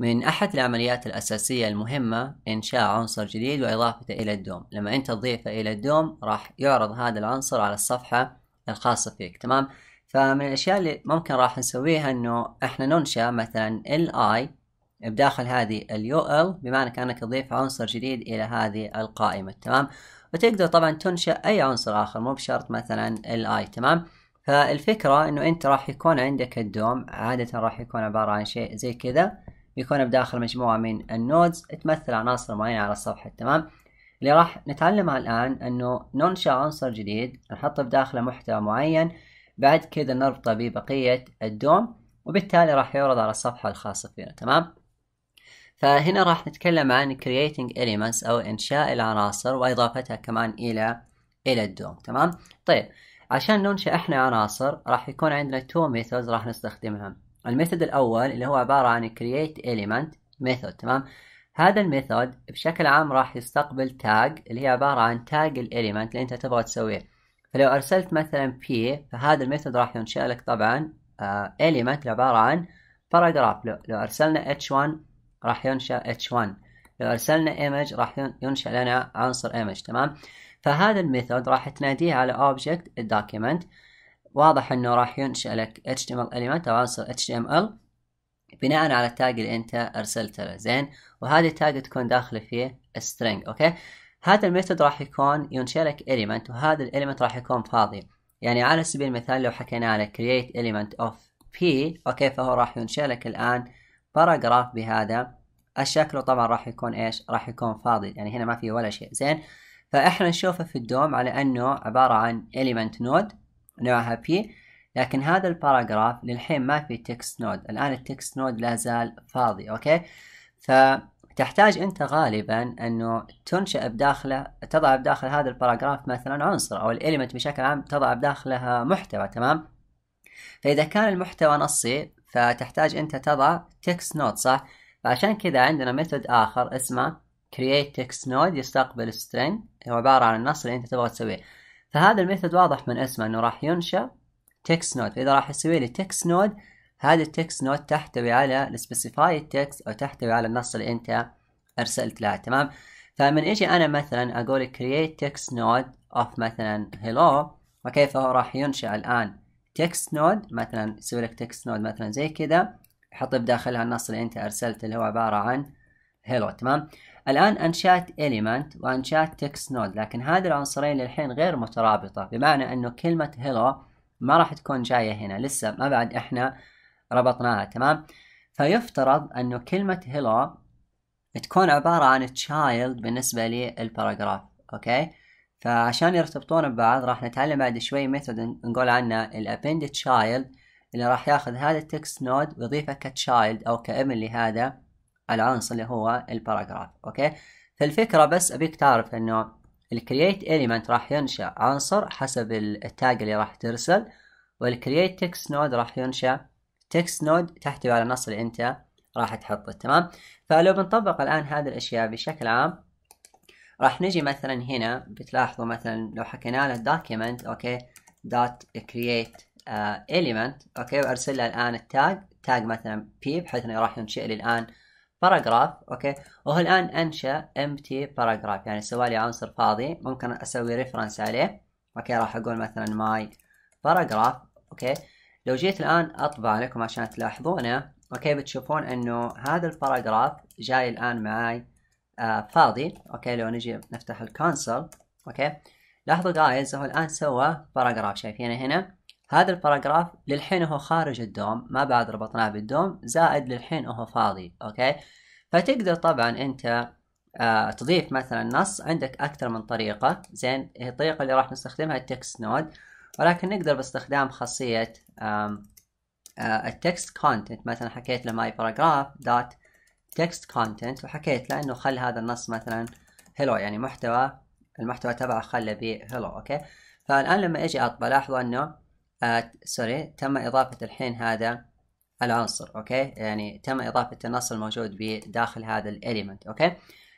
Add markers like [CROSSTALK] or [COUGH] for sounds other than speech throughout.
من أحد العمليات الأساسية المهمة إنشاء عنصر جديد وإضافته إلى الدوم لما أنت تضيفه إلى الدوم راح يعرض هذا العنصر على الصفحة الخاصة فيك تمام فمن الأشياء اللي ممكن راح نسويها إنه إحنا ننشأ مثلا li بداخل هذه ال UL بمعنى كأنك تضيف عنصر جديد إلى هذه القائمة تمام وتقدر طبعا تنشأ أي عنصر آخر مو بشرط مثلا li تمام فالفكرة إنه أنت راح يكون عندك الدوم عادة راح يكون عبارة عن شيء زي كذا يكون بداخل مجموعة من النودز تمثل عناصر معينة على الصفحة تمام اللي راح نتعلمها الآن أنه ننشأ عنصر جديد نحطه بداخله محتوى معين بعد كذا نربطه ببقية الدوم وبالتالي راح يعرض على الصفحة الخاصة فينا تمام فهنا راح نتكلم عن creating elements أو إنشاء العناصر وإضافتها كمان إلى إلى الدوم تمام طيب عشان ننشأ إحنا عناصر راح يكون عندنا two methods راح نستخدمها الميثود الاول اللي هو عباره عن create element method تمام هذا الميثود بشكل عام راح يستقبل تاج اللي هي عباره عن تاج الاليمنت اللي انت تبغى تسويه فلو ارسلت مثلا بي فهذا الميثود راح ينشئ لك طبعا اليمنت آه، اللي عباره عن باراجراف لو, لو ارسلنا h1 راح ينشا h1 لو ارسلنا image راح ينشا لنا عنصر image تمام فهذا الميثود راح تناديه على object document واضح انه راح ينشأ لك HTML element او عنصر HTML بناء على التاج اللي انت ارسلته له زين وهذه التاج تكون داخله فيه string اوكي هذا الميثود راح يكون ينشئ لك element وهذا element راح يكون فاضي يعني على سبيل المثال لو حكينا على create element of p اوكي فهو راح ينشئ لك الان باراجراف بهذا الشكل طبعا راح يكون ايش راح يكون فاضي يعني هنا ما في ولا شيء زين فاحنا نشوفه في الدوم على انه عبارة عن element node نوعها بي لكن هذا الباراجراف للحين ما في تكست نود الآن التكست نود لا زال فاضي أوكي فتحتاج أنت غالبا أنه تنشأ بداخله تضع بداخل هذا الباراجراف مثلا عنصر أو الإليمنت بشكل عام تضع بداخلها محتوى تمام فإذا كان المحتوى نصي فتحتاج أنت تضع تكست نود صح فعشان كذا عندنا ميثود آخر اسمه create text node يستقبل string هو عبارة عن النص اللي أنت تبغى تسويه فهذا الميثود واضح من اسمه انه راح ينشا تكست نود فاذا راح يسوي لي تكست نود هذا التكست نود تحتوي على السبيسيفايد تكست او تحتوي على النص اللي انت ارسلت له تمام فمن اجي انا مثلا اقول كرييت تكست نود اوف مثلا هيلو اوكي فهو راح ينشا الان تكست نود مثلا يسوي لك تكست نود مثلا زي كذا يحط بداخلها النص اللي انت ارسلته اللي هو عباره عن هيلو تمام الآن أنشأت إليمنت وأنشأت تكست نود لكن هذه العنصرين للحين غير مترابطة بمعنى أنه كلمة هيلو ما راح تكون جاية هنا لسه ما بعد إحنا ربطناها تمام فيفترض أنه كلمة هيلو تكون عبارة عن تشايلد بالنسبة للباراجراف أوكي فعشان يرتبطون ببعض راح نتعلم بعد شوي ميثود نقول عنها الابند تشايلد اللي راح ياخذ هذا التكست نود ويضيفه كتشايلد أو كابن لهذا العنصر اللي هو الباراجراف اوكي فالفكرة بس ابيك تعرف انه الكرييت ايليمنت راح ينشأ عنصر حسب التاج اللي راح ترسل والكرييت تكست نود راح ينشأ تكست نود تحتوي على النص اللي انت راح تحطه تمام فلو بنطبق الان هذه الاشياء بشكل عام راح نجي مثلا هنا بتلاحظوا مثلا لو حكينا له document اوكي dot create uh, element اوكي وارسل له الان التاج تاج مثلا بي بحيث انه راح ينشئ لي الان باراجراف اوكي وهو الان انشا امتي باراجراف يعني سوى لي عنصر فاضي ممكن اسوي ريفرنس عليه اوكي راح اقول مثلا ماي باراجراف اوكي لو جيت الان اطبع لكم عشان تلاحظونه اوكي بتشوفون انه هذا الباراجراف جاي الان معاي آه فاضي اوكي لو نجي نفتح الكونسول اوكي لاحظوا جايز هو الان سوى باراجراف شايفينه هنا هذا الباراجراف للحين هو خارج الدوم ما بعد ربطناه بالدوم زائد للحين هو فاضي اوكي فتقدر طبعا انت آه، تضيف مثلا نص عندك اكثر من طريقة زين الطريقة اللي راح نستخدمها التكست نود ولكن نقدر باستخدام خاصية آه، التكست كونتنت مثلا حكيت له ماي باراجراف دوت تكست كونتنت وحكيت له انه خل هذا النص مثلا هلو يعني محتوى المحتوى تبعه خله بهلو اوكي فالان لما اجي اطبع لاحظوا انه آه سوري تم إضافة الحين هذا العنصر أوكي يعني تم إضافة النص الموجود بداخل هذا الإليمنت أوكي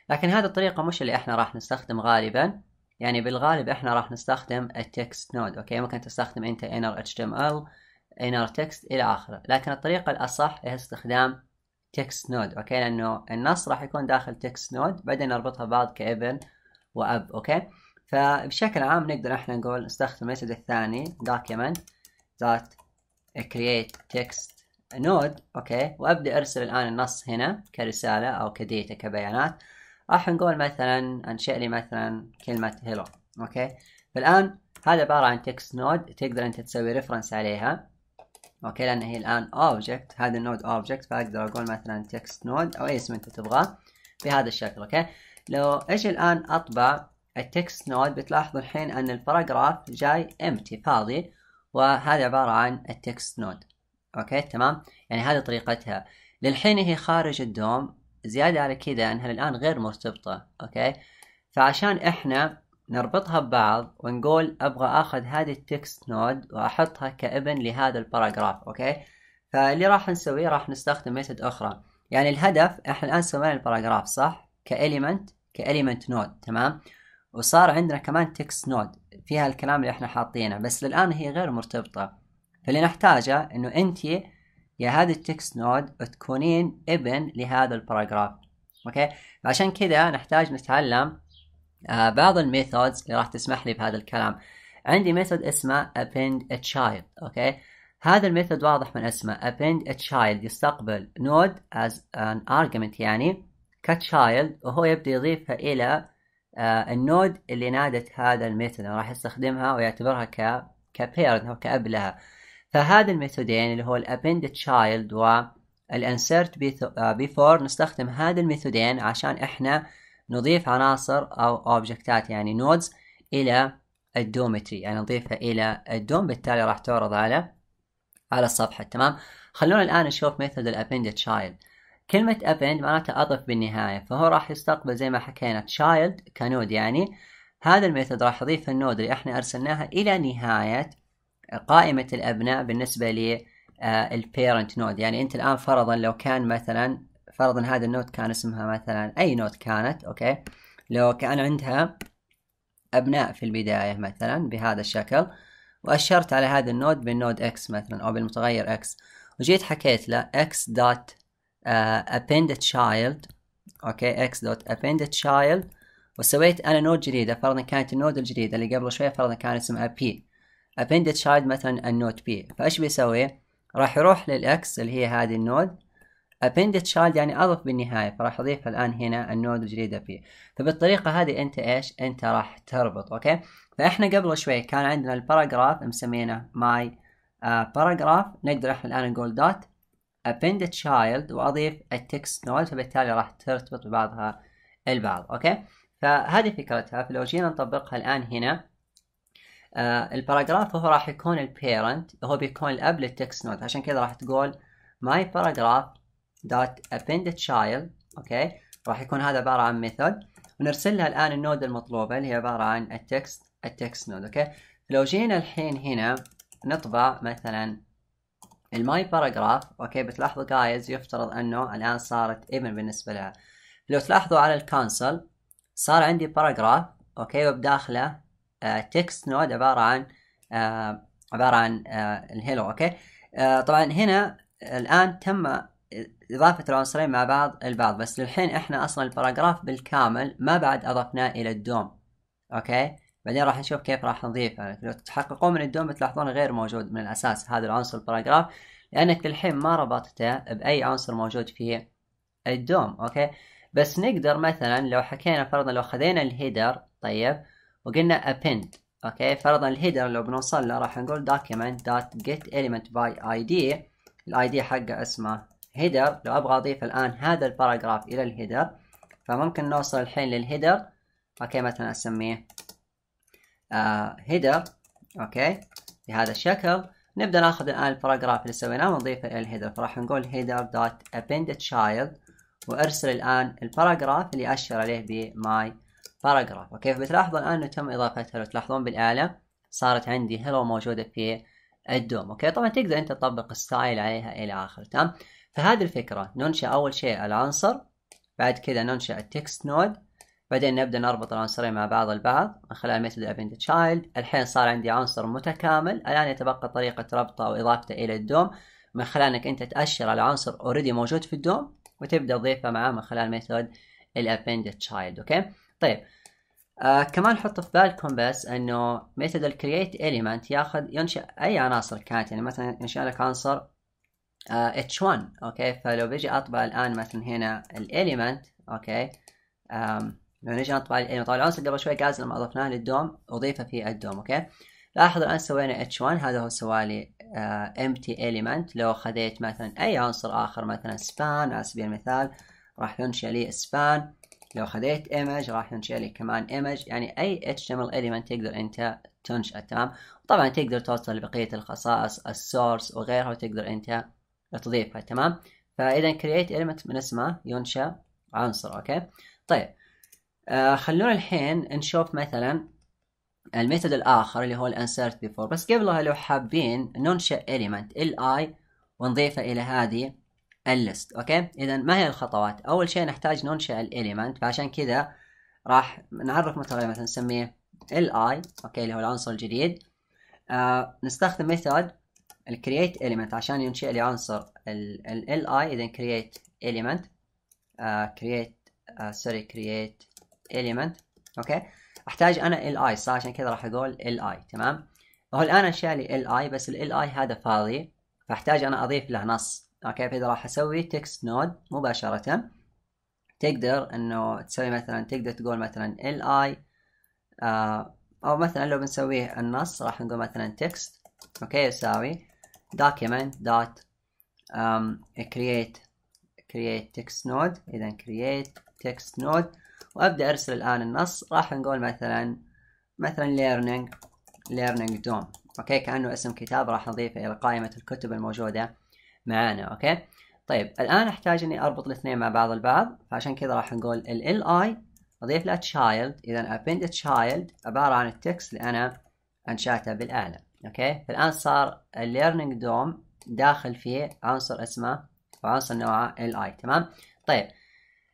لكن هذه الطريقة مش اللي إحنا راح نستخدم غالبا يعني بالغالب إحنا راح نستخدم التكست نود أوكي ممكن تستخدم أنت inner html inner text إلى آخره لكن الطريقة الأصح هي استخدام تكست نود أوكي لأنه النص راح يكون داخل تكست نود بعدين نربطها ببعض كابن وأب أوكي فبشكل عام نقدر احنا نقول نستخدم الميثود الثاني document dot create text node اوكي وابدا ارسل الان النص هنا كرسالة او كديتا كبيانات راح نقول مثلا انشئ لي مثلا كلمة hello اوكي فالان هذا عبارة عن تكست نود تقدر انت تسوي ريفرنس عليها اوكي لان هي الان اوبجكت هذا النود اوبجكت فاقدر اقول مثلا تكست نود او اي اسم انت تبغاه بهذا الشكل اوكي لو ايش الان اطبع التكست نود بتلاحظوا الحين أن الباراجراف جاي امتي فاضي وهذا عبارة عن التكست نود أوكي تمام يعني هذه طريقتها للحين هي خارج الدوم زيادة على كذا أنها الآن غير مرتبطة أوكي فعشان إحنا نربطها ببعض ونقول أبغى أخذ هذه التكست نود وأحطها كابن لهذا الباراجراف أوكي فاللي راح نسويه راح نستخدم ميثود أخرى يعني الهدف إحنا الآن سوينا الباراجراف صح كإليمنت كإليمنت نود تمام وصار عندنا كمان تكست نود فيها الكلام اللي احنا حاطينه بس للآن هي غير مرتبطة فاللي نحتاجه انه انت يا هذه التكست نود تكونين ابن لهذا الباراجراف اوكي فعشان كذا نحتاج نتعلم آه، بعض الميثودز اللي راح تسمح لي بهذا الكلام عندي ميثود اسمه append a child اوكي هذا الميثود واضح من اسمه append a child يستقبل node as an argument يعني كتشايلد وهو يبدأ يضيفها إلى آه، النود اللي نادت هذا الميثود راح يستخدمها ويعتبرها ك كبيرنت او كاب لها فهذا الميثودين اللي هو الابند تشايلد والانسرت بيفور نستخدم هذا الميثودين عشان احنا نضيف عناصر او اوبجكتات يعني نودز الى الدومتري يعني نضيفها الى الدوم بالتالي راح تعرض على على الصفحة تمام خلونا الان نشوف ميثود الابند تشايلد كلمة append معناتها أضف بالنهاية فهو راح يستقبل زي ما حكينا child كنود يعني هذا الميثود راح يضيف النود اللي احنا أرسلناها إلى نهاية قائمة الأبناء بالنسبة لي البيرنت نود يعني أنت الآن فرضا لو كان مثلا فرضا هذا النود كان اسمها مثلا أي نود كانت أوكي لو كان عندها أبناء في البداية مثلا بهذا الشكل وأشرت على هذا النود بالنود اكس مثلا أو بالمتغير اكس وجيت حكيت له اكس دوت آه، append child اوكي x دوت append child وسويت انا نود جديده فرضا كانت النود الجديده اللي قبل شوية فرضا كان اسمها p append child مثلا النود p فايش بيسوي راح يروح للاكس اللي هي هذه النود append child يعني اضف بالنهايه فراح اضيف الان هنا النود الجديده p فبالطريقه هذه انت ايش انت راح تربط اوكي فاحنا قبل شوي كان عندنا الباراجراف مسمينه ماي آه، paragraph نقدر احنا الان نقول دوت append a child واضيف text node فبالتالي راح ترتبط ببعضها البعض اوكي فهذه فكرتها فلو جينا نطبقها الان هنا آه الباراجراف هو راح يكون البيرنت هو بيكون الاب للتكست نود عشان كذا راح تقول my paragraph dot append a child اوكي راح يكون هذا عباره عن ميثود ونرسل لها الان النود المطلوبه اللي هي عباره عن التكست التكست نود اوكي لو جينا الحين هنا نطبع مثلا الماي باراجراف اوكي بتلاحظوا جايز يفترض انه الان صارت ايفن بالنسبه لها لو تلاحظوا على الكونسل صار عندي باراجراف اوكي وبداخله تكست آه، نود عباره عن آه عباره عن آه الهيلو اوكي آه طبعا هنا الان تم اضافه العنصرين مع بعض البعض بس للحين احنا اصلا الباراجراف بالكامل ما بعد اضفناه الى الدوم اوكي بعدين راح نشوف كيف راح نضيفها لو تحققون من الدوم بتلاحظون غير موجود من الأساس هذا العنصر الباراجراف لأنك للحين ما ربطته بأي عنصر موجود في الدوم أوكي بس نقدر مثلا لو حكينا فرضا لو خذينا الهيدر طيب وقلنا append اوكي فرضا الهيدر لو بنوصل له راح نقول document.getElementById الاي دي حقه اسمه هيدر لو ابغى اضيف الان هذا الباراجراف الى الهيدر فممكن نوصل الحين للهيدر اوكي مثلا اسميه هيدر آه، اوكي بهذا الشكل نبدا ناخذ الان الباراجراف اللي سويناه ونضيفه الى الهيدر فراح نقول هيدر دوت ابند child وارسل الان الباراجراف اللي اشر عليه بماي باراجراف اوكي بتلاحظوا الان انه تم اضافتها لو تلاحظون بالاله صارت عندي هيلو موجوده في الدوم اوكي طبعا تقدر انت تطبق ستايل عليها الى اخره تمام فهذه الفكره ننشئ اول شيء العنصر بعد كذا ننشئ التكست نود بعدين نبدأ نربط العنصرين مع بعض البعض من خلال ميثود افنت تشايلد الحين صار عندي عنصر متكامل الآن يتبقى طريقة ربطه أو إضافته إلى الدوم من خلال أنك أنت تأشر على عنصر اوريدي موجود في الدوم وتبدأ تضيفه معاه من خلال ميثود الافنت تشايلد أوكي طيب آه كمان حطوا في بالكم بس انه ميثود الكرييت اليمنت ياخذ ينشئ اي عناصر كانت يعني مثلا ينشئ لك عنصر آه h1 اوكي فلو بيجي اطبع الان مثلا هنا الاليمنت اوكي آم لو نجي نطبع يعني طبعا العنصر قبل شوي غاز لما أضفناه للدوم اضيفه في الدوم أوكي لاحظ الآن سوينا H1 هذا هو سوالي آه empty element لو خذيت مثلا أي عنصر آخر مثلا span على سبيل المثال راح ينشئ لي span لو خذيت image راح ينشئ لي كمان image يعني أي HTML element تقدر أنت تنشأ تمام طبعا تقدر توصل لبقية الخصائص السورس وغيرها وتقدر أنت تضيفها تمام فإذا create element من اسمه ينشأ عنصر أوكي طيب آه، خلونا الحين نشوف مثلا الميثود الاخر اللي هو الانسرت بيفور بس قبلها لو حابين ننشئ element li ونضيفه الى هذه الليست اوكي اذا ما هي الخطوات اول شيء نحتاج ننشئ element فعشان كذا راح نعرف متغير مثلا نسميه li اوكي اللي هو العنصر الجديد آه نستخدم ميثود create element عشان ينشئ لي عنصر ال li اذا create element آه create آه sorry create element اوكي احتاج انا ال i صح عشان كذا راح اقول ال i تمام هو الان انا شالي ال i بس ال i هذا فاضي فاحتاج انا اضيف له نص اوكي فاذا راح اسوي text node مباشره تقدر انه تسوي مثلا تقدر تقول مثلا ال i آه او مثلا لو بنسويه النص راح نقول مثلا text اوكي يساوي document dot um, create create text node اذا create text node وابدا ارسل الان النص راح نقول مثلا مثلا ليرنينج ليرنينج دوم اوكي كانه اسم كتاب راح نضيفه الى قائمه الكتب الموجوده معانا اوكي طيب الان احتاج اني اربط الاثنين مع بعض البعض فعشان كذا راح نقول ال اي اضيف له تشايلد اذا ابند تشايلد عباره عن التكست اللي انا انشاته بالاله اوكي فالان صار الليرنينج دوم داخل فيه عنصر اسمه وعنصر نوعه ال اي تمام طيب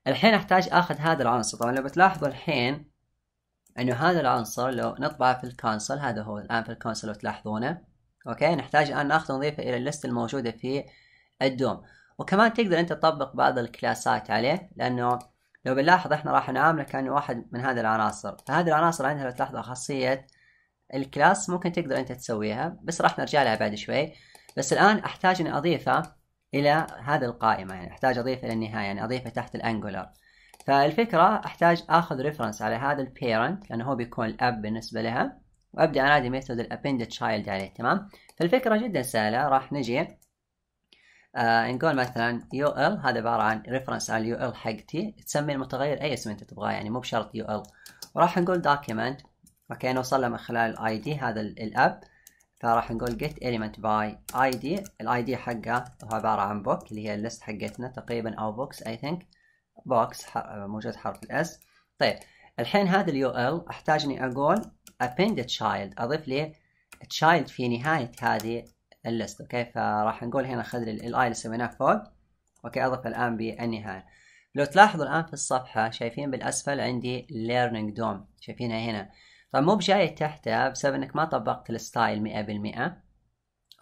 الحين احتاج اخذ هذا العنصر طبعا لو بتلاحظوا الحين انه هذا العنصر لو نطبعه في الكونسول هذا هو الان في الكونسول لو تلاحظونه اوكي نحتاج الان ناخذ ونضيفه الى الليست الموجوده في الدوم وكمان تقدر انت تطبق بعض الكلاسات عليه لانه لو بنلاحظ احنا راح نعامله كانه واحد من هذه العناصر فهذه العناصر عندها لو تلاحظوا خاصيه الكلاس ممكن تقدر انت تسويها بس راح نرجع لها بعد شوي بس الان احتاج اني اضيفه إلى هذه القائمة يعني أحتاج أضيف إلى النهاية يعني أضيفه تحت الأنجولار فالفكرة أحتاج آخذ ريفرنس على هذا البيرنت لأنه هو بيكون الأب بالنسبة لها وأبدأ أنادي ميثود الأبند تشايلد عليه تمام فالفكرة جدا سهلة راح نجي آه نقول مثلا يو ال هذا عبارة عن ريفرنس على اليو ال حقتي تسمي المتغير أي اسم أنت تبغاه يعني مو بشرط يو ال وراح نقول document أوكي نوصل له من خلال الأي دي هذا الأب فراح نقول get element by id ال id حقه هو عبارة عن book اللي هي الليست حقتنا تقريبا او books I think box موجود حرف الاس طيب الحين هذا ال ul احتاج اني اقول append child اضيف لي child في نهاية هذه الليست اوكي فراح نقول هنا خذ لي i اللي سويناه فوق اوكي اضف الان بالنهاية لو تلاحظوا الان في الصفحة شايفين بالاسفل عندي learning dome شايفينها هنا طبعا مو بجاي تحتها بسبب انك ما طبقت الستايل مئة بالمئة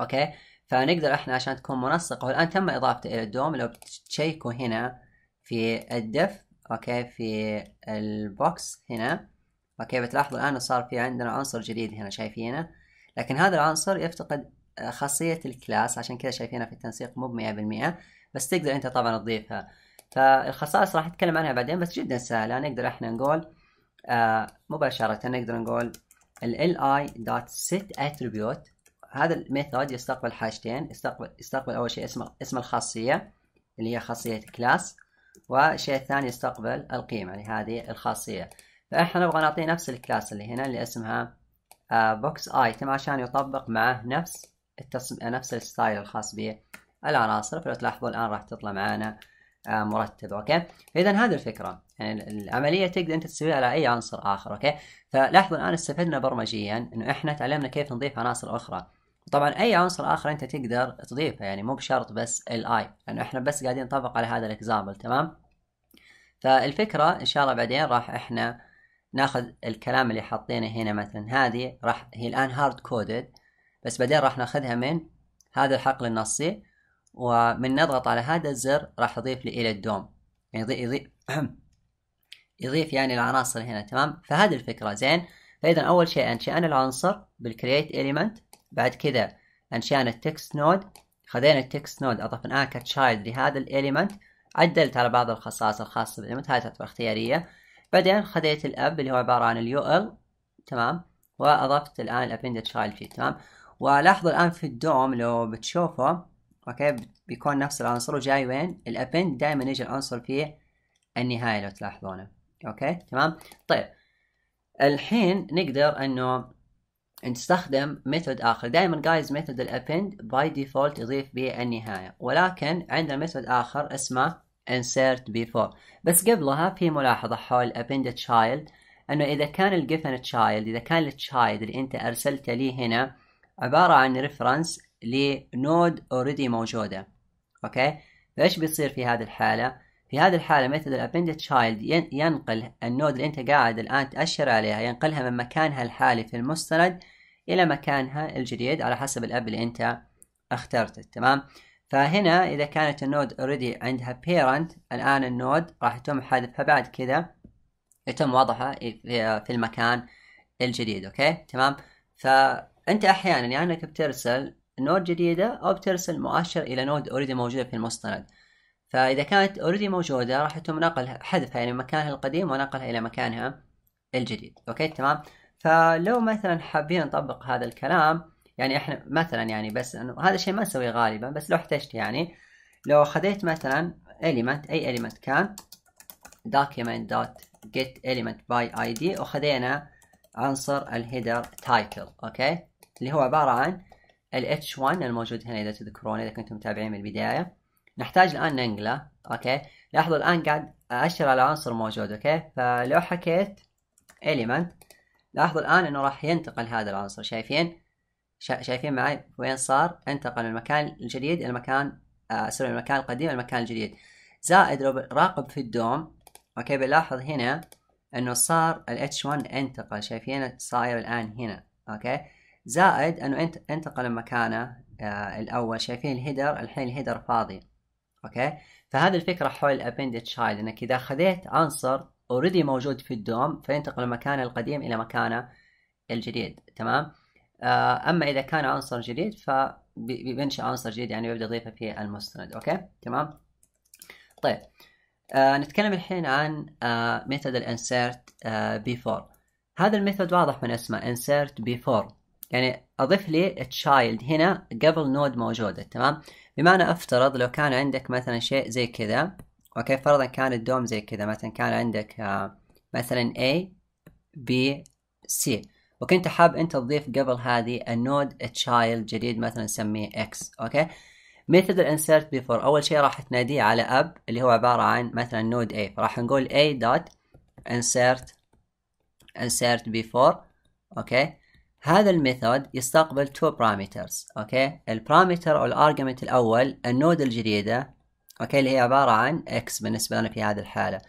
اوكي فنقدر احنا عشان تكون منسقة والان تم اضافته الى الدوم لو تشيكوا هنا في الدف اوكي في البوكس هنا اوكي بتلاحظوا الان صار في عندنا عنصر جديد هنا شايفينه لكن هذا العنصر يفتقد خاصية الكلاس عشان كذا شايفينها في التنسيق مو بمئة بالمئة بس تقدر انت طبعا تضيفها فالخصائص راح نتكلم عنها بعدين بس جدا سهلة نقدر احنا نقول آه، مباشرة نقدر نقول ال li dot set attribute هذا الميثود يستقبل حاجتين يستقبل يستقبل أول شيء اسم اسم الخاصية اللي هي خاصية class والشيء الثاني يستقبل القيمة لهذه الخاصية فإحنا نبغى نعطيه نفس الكلاس اللي هنا اللي اسمها بوكس آه، item عشان يطبق مع نفس التصميم نفس الستايل الخاص بالعناصر فلو تلاحظوا الآن راح تطلع معانا آه، مرتب اوكي فاذا هذه الفكره يعني العمليه تقدر انت تسويها على اي عنصر اخر اوكي فلاحظوا الان استفدنا برمجيا انه احنا تعلمنا كيف نضيف عناصر اخرى طبعا اي عنصر اخر انت تقدر تضيفه يعني مو بشرط بس الاي لانه يعني احنا بس قاعدين نطبق على هذا الاكزامبل تمام فالفكره ان شاء الله بعدين راح احنا ناخذ الكلام اللي حاطينه هنا مثلا هذه راح هي الان هارد كودد بس بعدين راح ناخذها من هذا الحقل النصي ومن نضغط على هذا الزر راح يضيف لي الى الدوم يعني يضيف, يضيف, [CLEARS THROAT] يضيف يعني العناصر هنا تمام فهذه الفكرة زين فاذا اول شيء انشأنا العنصر بالكرييت اليمنت بعد كذا انشأنا التكست نود خذينا التكست نود اضفناه كتشايلد لهذا الاليمنت عدلت على بعض الخصائص الخاصة بالاليمنت هذه تعتبر اختيارية بعدين خذيت الاب اللي هو عبارة عن اليو ال تمام واضفت الان الابند تشايلد فيه تمام ولاحظوا الان في الدوم لو بتشوفه اوكي بيكون نفس العنصر وجاي وين الابند دائما يجي العنصر في النهايه لو تلاحظونه اوكي تمام طيب الحين نقدر انه نستخدم ميثود اخر دائما جايز ميثود الابند باي ديفولت يضيف بالنهايه ولكن عندنا ميثود اخر اسمه insert before بس قبلها في ملاحظه حول append child انه اذا كان الجيفن تشايلد اذا كان التشايلد اللي انت ارسلته لي هنا عباره عن ريفرنس لنود اوريدي موجودة اوكي فايش بيصير في هذه الحالة في هذه الحالة مثل الابند تشايلد ينقل النود اللي انت قاعد الان تأشر عليها ينقلها من مكانها الحالي في المستند الى مكانها الجديد على حسب الاب اللي انت اخترته تمام فهنا اذا كانت النود اوريدي عندها parent الان النود راح يتم حذفها بعد كذا يتم وضعها في المكان الجديد اوكي تمام فانت احيانا يعني انك بترسل نود جديدة أو بترسل مؤشر إلى نود أوريدي موجودة في المستند فإذا كانت أوريدي موجودة راح يتم نقل حذفها يعني مكانها القديم ونقلها إلى مكانها الجديد أوكي تمام فلو مثلا حابين نطبق هذا الكلام يعني احنا مثلا يعني بس انه هذا الشيء ما نسويه غالبا بس لو احتجت يعني لو خذيت مثلا element اي element كان document.getElementById element by id وخذينا عنصر الهيدر تايتل اوكي اللي هو عبارة عن ال H1 الموجود هنا إذا تذكرون إذا كنتم متابعين من البداية نحتاج الآن ننقله أوكي لاحظوا الآن قاعد أأشر على عنصر موجود أوكي فلو حكيت element لاحظوا الآن أنه راح ينتقل هذا العنصر شايفين شا... شايفين معي وين صار انتقل من المكان الجديد إلى المكان آه، سوري المكان القديم إلى المكان الجديد زائد لو راقب في الدوم أوكي بنلاحظ هنا أنه صار ال H1 انتقل شايفين صاير الآن هنا أوكي زائد انه انت انتقل مكانه آه الاول شايفين الهيدر الحين الهيدر فاضي اوكي فهذه الفكره حول الابندد تشايلد انك اذا خذيت عنصر اوريدي موجود في الدوم فينتقل مكانه القديم الى مكانه الجديد تمام آه اما اذا كان عنصر جديد فبينشا عنصر جديد يعني ويبدا يضيفه في المستند اوكي تمام طيب آه نتكلم الحين عن ميثود الانسيرت بيفور هذا الميثود واضح من اسمه insert بيفور يعني اضف لي تشايلد هنا قبل نود موجوده تمام بمعنى افترض لو كان عندك مثلا شيء زي كذا اوكي فرضا كان الدوم زي كذا مثلا كان عندك آه، مثلا A B C وكنت حاب انت تضيف قبل هذه النود تشايلد جديد مثلا نسميه X اوكي ميثود الانسيرت بيفور اول شيء راح تناديه على اب اللي هو عباره عن مثلا نود A فراح نقول A دوت insert insert before اوكي هذا الميثود يستقبل تو بارامترز اوكي البارامتر او الارجمنت الاول النود الجديده اوكي اللي هي عباره عن اكس بالنسبه لنا في هذه الحاله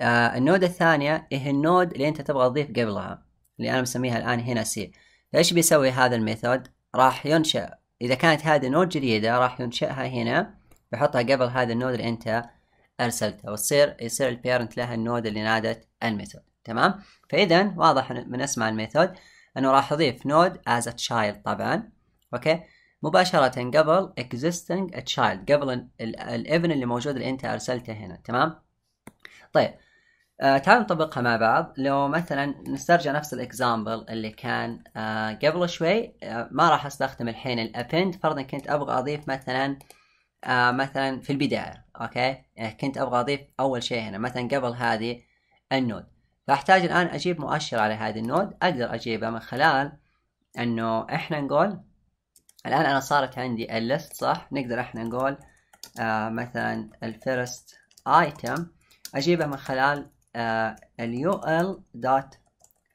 آه النود الثانيه هي النود اللي انت تبغى تضيف قبلها اللي انا مسميها الان هنا سي ايش بيسوي هذا الميثود راح ينشا اذا كانت هذه نود جديده راح ينشاها هنا بحطها قبل هذا النود اللي انت ارسلته وتصير يصير البيرنت لها النود اللي نادت الميثود تمام فاذا واضح من اسمع الميثود انه راح اضيف نود از a child طبعا اوكي مباشرة قبل existing a child قبل الابن اللي موجود اللي انت ارسلته هنا تمام طيب آه تعالوا نطبقها مع بعض لو مثلا نسترجع نفس الاكزامبل اللي كان آه قبل شوي آه ما راح استخدم الحين الابند فرضا كنت ابغى اضيف مثلا آه مثلا في البداية اوكي آه كنت ابغى اضيف اول شيء هنا مثلا قبل هذه النود فاحتاج الان اجيب مؤشر على هذه النود اقدر اجيبه من خلال انه احنا نقول الان انا صارت عندي الليست صح نقدر احنا نقول آه مثلا الفيرست ايتم اجيبه من خلال آه اليو ال دوت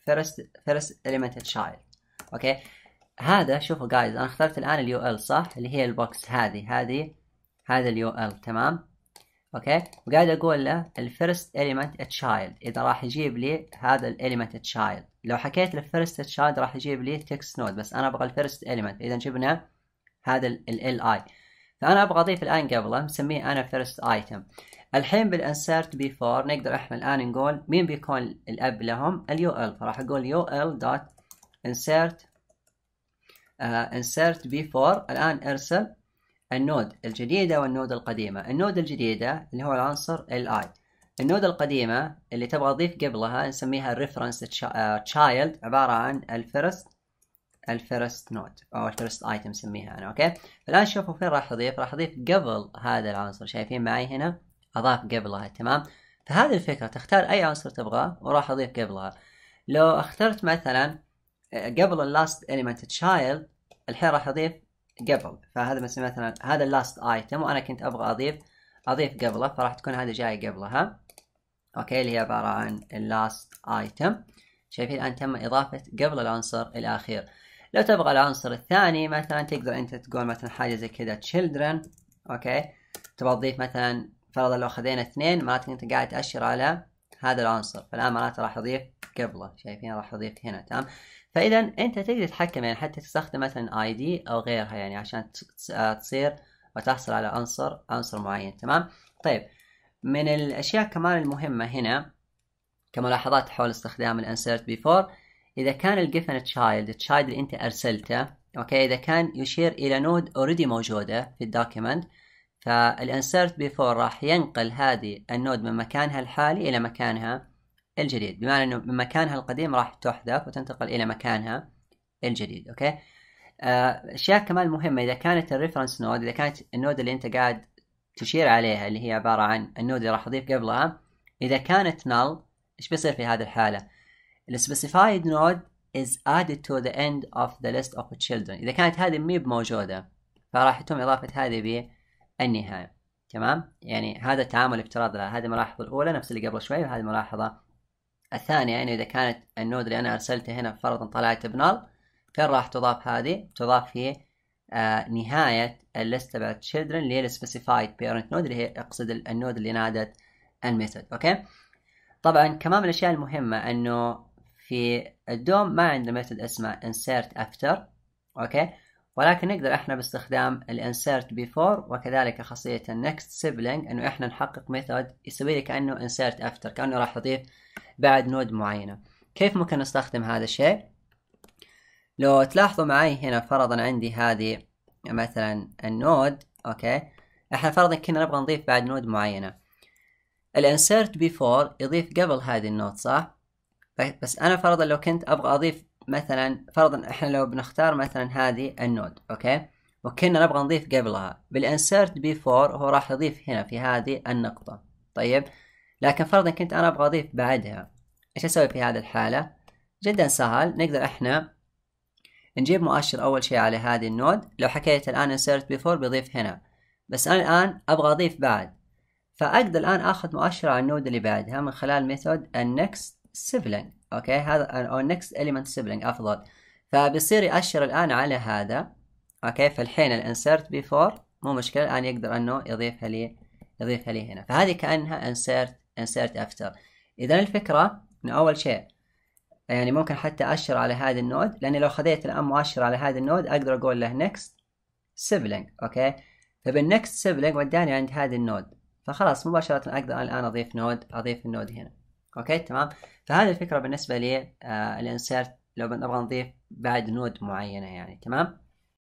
فيرست فيرست اليمنت تشايلد اوكي هذا شوفوا جايز انا اخترت الان اليو ال صح اللي هي البوكس هذه هذه هذا اليو ال تمام اوكي وقاعد اقول له الفيرست element تشايلد اذا راح يجيب لي هذا element تشايلد لو حكيت للفيرست تشايلد راح يجيب لي تكست نود بس انا ابغى الفيرست element اذا جبنا هذا ال اي فانا ابغى اضيف الان قبله مسميه انا فيرست ايتم الحين بالانسرت بيفور نقدر احنا الان نقول مين بيكون الاب لهم اليو ال فراح اقول يو ال دوت انسرت انسرت بيفور الان ارسل النود الجديدة والنود القديمة النود الجديدة اللي هو العنصر li النود القديمة اللي تبغى تضيف قبلها نسميها reference آه، child عبارة عن الفيرست الفيرست نود أو الفيرست ايتم نسميها أنا أوكي الآن شوفوا فين راح أضيف راح أضيف قبل هذا العنصر شايفين معي هنا أضاف قبلها تمام فهذه الفكرة تختار أي عنصر تبغاه وراح أضيف قبلها لو اخترت مثلا آه، قبل اللاست element child الحين راح أضيف قبل فهذا مثلا هذا اللاست ايتم وانا كنت ابغى اضيف اضيف قبله فراح تكون هذه جايه قبلها اوكي اللي هي عباره عن اللاست ايتم شايفين الان تم اضافه قبل العنصر الاخير لو تبغى العنصر الثاني مثلا تقدر انت تقول مثلا حاجه زي كذا children اوكي تبغى تضيف مثلا فرضا لو خذينا اثنين معناته انت قاعد تاشر على هذا العنصر فالآن معناته راح أضيف قبله شايفين راح أضيف هنا تمام فإذا أنت تقدر تتحكم يعني حتى تستخدم مثلا اي دي أو غيرها يعني عشان تصير وتحصل على عنصر عنصر معين تمام طيب من الأشياء كمان المهمة هنا كملاحظات حول استخدام الانسرت بيفور إذا كان الجيفن تشايلد تشايلد اللي أنت أرسلته أوكي إذا كان يشير إلى نود أوريدي موجودة في الدوكيمنت فالانسرت بيفور راح ينقل هذه النود من مكانها الحالي الى مكانها الجديد بمعنى انه من مكانها القديم راح تحذف وتنتقل الى مكانها الجديد اوكي آه، اشياء كمان مهمه اذا كانت الريفرنس نود اذا كانت النود اللي انت قاعد تشير عليها اللي هي عباره عن النود اللي راح اضيف قبلها اذا كانت null ايش بيصير في هذه الحاله السبيسيفايد نود is added to the end of the list of children إذا كانت هذه ميب موجودة فراح يتم إضافة هذه النهاية تمام يعني هذا تعامل افتراض لها هذه الملاحظة الأولى نفس اللي قبل شوي وهذه الملاحظة الثانية يعني إذا كانت النود اللي أنا أرسلته هنا فرضا طلعت بنال فين راح تضاف هذه؟ تضاف في آه نهاية الليست تبعت children اللي هي specified parent node اللي هي أقصد النود اللي نادت الميثود أوكي؟ طبعا كمان من الأشياء المهمة أنه في الدوم ما عندنا ميثود اسمه insert after أوكي؟ ولكن نقدر احنا باستخدام الانسيرت بيفور وكذلك خاصية النكست سيبلينج انه احنا نحقق ميثود يسوي لي كأنه انسيرت افتر كأنه راح اضيف بعد نود معينة كيف ممكن نستخدم هذا الشيء لو تلاحظوا معي هنا فرضا عندي هذه مثلا النود اوكي احنا فرضا كنا نبغى نضيف بعد نود معينة الانسيرت بيفور يضيف قبل هذه النود صح بس انا فرضا لو كنت ابغى اضيف مثلا فرضا احنا لو بنختار مثلا هذه النود اوكي وكنا نبغى نضيف قبلها بالانسيرت بيفور هو راح يضيف هنا في هذه النقطة طيب لكن فرضا كنت انا ابغى اضيف بعدها ايش اسوي في هذه الحالة جدا سهل نقدر احنا نجيب مؤشر اول شيء على هذه النود لو حكيت الان انسيرت بيفور بيضيف هنا بس انا الان ابغى اضيف بعد فاقدر الان اخذ مؤشر على النود اللي بعدها من خلال ميثود النكست سبلنج اوكي هذا او نكست اليمنت سبلنج افضل فبيصير يأشر الان على هذا اوكي فالحين الانسرت بيفور مو مشكله الان يقدر انه يضيفها لي يضيفها لي هنا فهذه كانها انسرت انسرت افتر اذا الفكره من اول شيء يعني ممكن حتى اشر على هذا النود لاني لو خذيت الان مؤشر على هذا النود اقدر اقول له نكست سبلنج اوكي فبالنكست سبلنج وداني عند هذا النود فخلاص مباشره اقدر الان اضيف نود اضيف النود هنا اوكي تمام فهذه الفكره بالنسبه آه، الانسيرت لو نبغى نضيف بعد نود معينه يعني تمام